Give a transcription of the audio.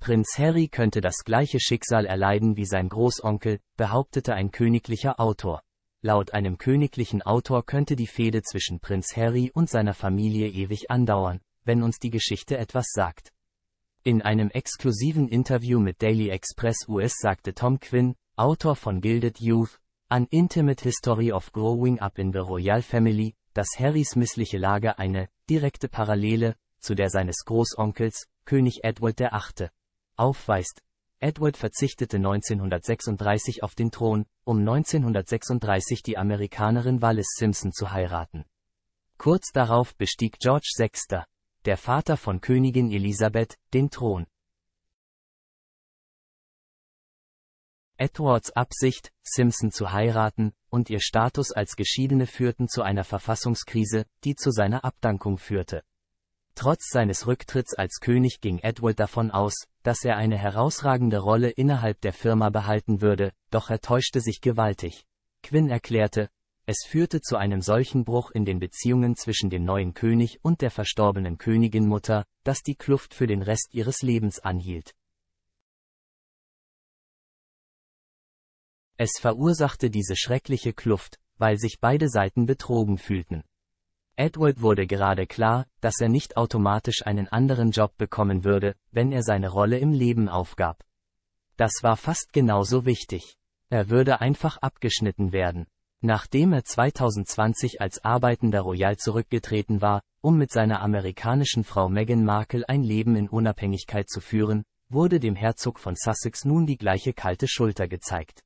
Prinz Harry könnte das gleiche Schicksal erleiden wie sein Großonkel, behauptete ein königlicher Autor. Laut einem königlichen Autor könnte die Fehde zwischen Prinz Harry und seiner Familie ewig andauern, wenn uns die Geschichte etwas sagt. In einem exklusiven Interview mit Daily Express US sagte Tom Quinn, Autor von Gilded Youth, An Intimate History of Growing Up in the Royal Family, dass Harrys missliche Lage eine direkte Parallele zu der seines Großonkels, König Edward VIII aufweist. Edward verzichtete 1936 auf den Thron, um 1936 die Amerikanerin Wallis Simpson zu heiraten. Kurz darauf bestieg George VI., der Vater von Königin Elisabeth, den Thron. Edwards Absicht, Simpson zu heiraten, und ihr Status als Geschiedene führten zu einer Verfassungskrise, die zu seiner Abdankung führte. Trotz seines Rücktritts als König ging Edward davon aus, dass er eine herausragende Rolle innerhalb der Firma behalten würde, doch er täuschte sich gewaltig. Quinn erklärte, es führte zu einem solchen Bruch in den Beziehungen zwischen dem neuen König und der verstorbenen Königinmutter, dass die Kluft für den Rest ihres Lebens anhielt. Es verursachte diese schreckliche Kluft, weil sich beide Seiten betrogen fühlten. Edward wurde gerade klar, dass er nicht automatisch einen anderen Job bekommen würde, wenn er seine Rolle im Leben aufgab. Das war fast genauso wichtig. Er würde einfach abgeschnitten werden. Nachdem er 2020 als arbeitender Royal zurückgetreten war, um mit seiner amerikanischen Frau Meghan Markle ein Leben in Unabhängigkeit zu führen, wurde dem Herzog von Sussex nun die gleiche kalte Schulter gezeigt.